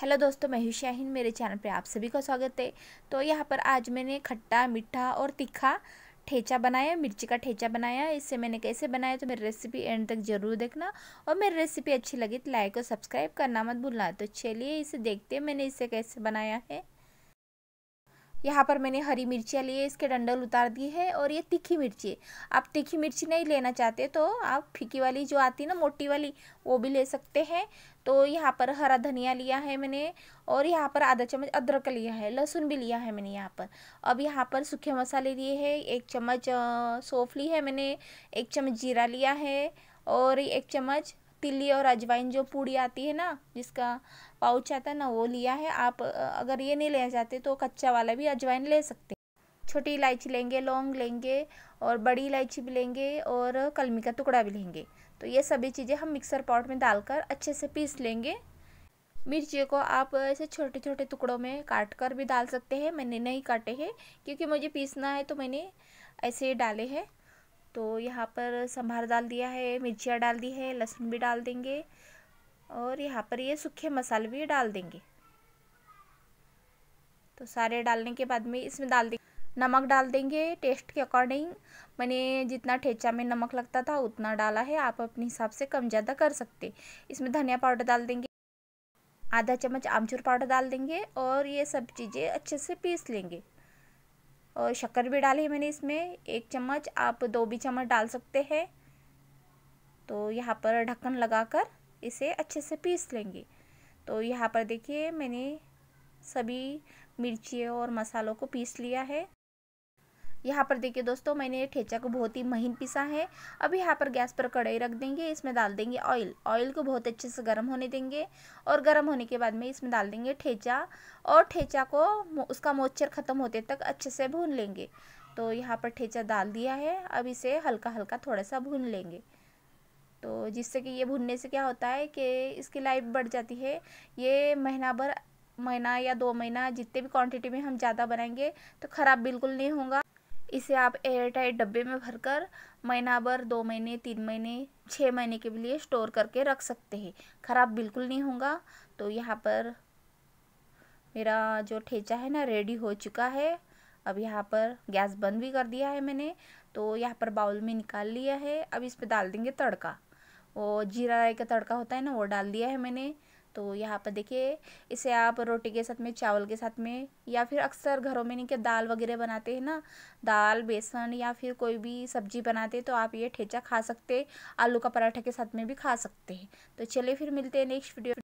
hello दोस्तों मैं हूँ शाहिन मेरे चैनल पे आप सभी का स्वागत है तो यहाँ पर आज मैंने खट्टा मीठा और तीखा ठेचा बनाया मिर्ची का ठेचा बनाया इसे मैंने कैसे बनाया तो मेरी रेसिपी एंड तक ज़रूर देखना और मेरी रेसिपी अच्छी लगी तो लाइक और सब्सक्राइब करना मत भूलना तो चलिए इसे देखते हैं मैंने इसे कैसे बनाया है यहाँ पर मैंने हरी मिर्चियाँ लिए इसके डंडल उतार दिए हैं और ये तीखी मिर्ची आप तीखी मिर्ची नहीं लेना चाहते तो आप फीकी वाली जो आती है ना मोटी वाली वो भी ले सकते हैं तो यहाँ पर हरा धनिया लिया है मैंने और यहाँ पर आधा चम्मच अदरक लिया है लहसुन भी लिया है मैंने यहाँ पर अब यहाँ पर सूखे मसाले लिए हैं एक चम्मच सौफ़ ली है मैंने एक चम्मच जीरा लिया है और एक चम्मच तिली और अजवाइन जो पूड़ी आती है ना जिसका पाउच आता है ना वो लिया है आप अगर ये नहीं लेना चाहते तो कच्चा वाला भी अजवाइन ले सकते हैं छोटी इलायची लेंगे लौंग लेंगे और बड़ी इलायची भी लेंगे और कलमी का टुकड़ा भी लेंगे तो ये सभी चीज़ें हम मिक्सर पॉट में डालकर अच्छे से पीस लेंगे मिर्ची को आप ऐसे छोटे छोटे टुकड़ों में काट कर भी डाल सकते हैं मैंने नहीं काटे हैं क्योंकि मुझे पीसना है तो मैंने ऐसे ही डाले हैं तो यहाँ पर संभार डाल दिया है मिर्चियाँ डाल दी है लहसुन भी डाल देंगे और यहाँ पर ये सूखे मसाले भी डाल देंगे तो सारे डालने के बाद में इसमें डाल देंगे नमक डाल देंगे टेस्ट के अकॉर्डिंग मैंने जितना ठेचा में नमक लगता था उतना डाला है आप अपने हिसाब से कम ज़्यादा कर सकते इसमें धनिया पाउडर डाल देंगे आधा चम्मच आमचूर पाउडर डाल देंगे और ये सब चीज़ें अच्छे से पीस लेंगे और शक्कर भी डाली है मैंने इसमें एक चम्मच आप दो भी चम्मच डाल सकते हैं तो यहाँ पर ढक्कन लगाकर इसे अच्छे से पीस लेंगे तो यहाँ पर देखिए मैंने सभी मिर्ची और मसालों को पीस लिया है यहाँ पर देखिए दोस्तों मैंने ये ठेचा को बहुत ही महीन पिसा है अब यहाँ पर गैस पर कढ़ाई रख देंगे इसमें डाल देंगे ऑयल ऑयल को बहुत अच्छे से गर्म होने देंगे और गर्म होने के बाद में इसमें डाल देंगे ठेचा और ठेचा को उसका मोच्चर ख़त्म होते तक अच्छे से भून लेंगे तो यहाँ पर ठेचा डाल दिया है अब इसे हल्का हल्का थोड़ा सा भून लेंगे तो जिससे कि ये भूनने से क्या होता है कि इसकी लाइफ बढ़ जाती है ये महीना भर महीना या दो महीना जितने भी क्वांटिटी में हम ज़्यादा बनाएंगे तो ख़राब बिल्कुल नहीं होगा इसे आप एयर टाइट डब्बे में भरकर महीना भर दो महीने तीन महीने छः महीने के लिए स्टोर करके रख सकते हैं ख़राब बिल्कुल नहीं होगा तो यहाँ पर मेरा जो ठेचा है ना रेडी हो चुका है अब यहाँ पर गैस बंद भी कर दिया है मैंने तो यहाँ पर बाउल में निकाल लिया है अब इस पर डाल देंगे तड़का वो जीरा राय का तड़का होता है ना वो डाल दिया है मैंने तो यहाँ पर देखिए इसे आप रोटी के साथ में चावल के साथ में या फिर अक्सर घरों में नहीं क्या दाल वगैरह बनाते हैं ना दाल बेसन या फिर कोई भी सब्जी बनाते तो आप ये ठेचा खा सकते आलू का पराठा के साथ में भी खा सकते हैं तो चलिए फिर मिलते हैं नेक्स्ट वीडियो